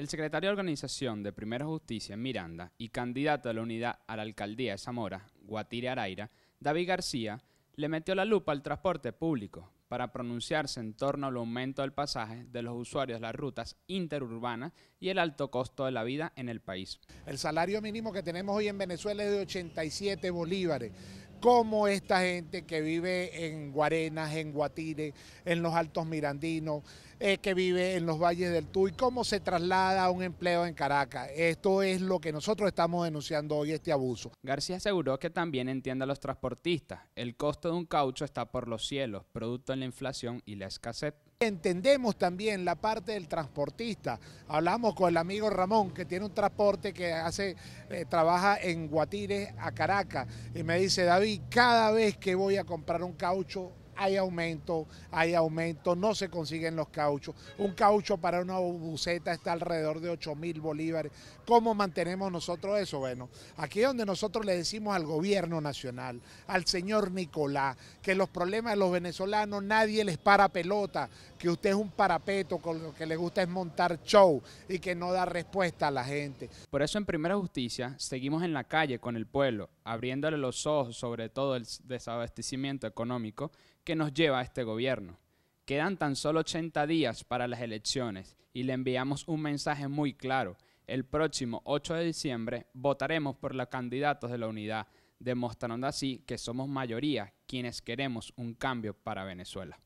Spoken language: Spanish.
El secretario de Organización de Primera Justicia en Miranda y candidato de la unidad a la alcaldía de Zamora, Guatire Araira, David García, le metió la lupa al transporte público para pronunciarse en torno al aumento del pasaje de los usuarios de las rutas interurbanas y el alto costo de la vida en el país. El salario mínimo que tenemos hoy en Venezuela es de 87 bolívares cómo esta gente que vive en Guarenas, en Guatire, en los Altos Mirandinos, eh, que vive en los valles del Tuy, cómo se traslada a un empleo en Caracas. Esto es lo que nosotros estamos denunciando hoy, este abuso. García aseguró que también entiende a los transportistas. El costo de un caucho está por los cielos, producto de la inflación y la escasez. Entendemos también la parte del transportista. Hablamos con el amigo Ramón, que tiene un transporte que hace, eh, trabaja en Guatires a Caracas, y me dice, David, cada vez que voy a comprar un caucho, hay aumento, hay aumento, no se consiguen los cauchos. Un caucho para una buceta está alrededor de 8 mil bolívares. ¿Cómo mantenemos nosotros eso? Bueno, aquí es donde nosotros le decimos al gobierno nacional, al señor Nicolás, que los problemas de los venezolanos nadie les para pelota, que usted es un parapeto, con lo que le gusta es montar show y que no da respuesta a la gente. Por eso en Primera Justicia seguimos en la calle con el pueblo, abriéndole los ojos sobre todo el desabastecimiento económico nos lleva este gobierno. Quedan tan solo 80 días para las elecciones y le enviamos un mensaje muy claro. El próximo 8 de diciembre votaremos por los candidatos de la unidad, demostrando así que somos mayoría quienes queremos un cambio para Venezuela.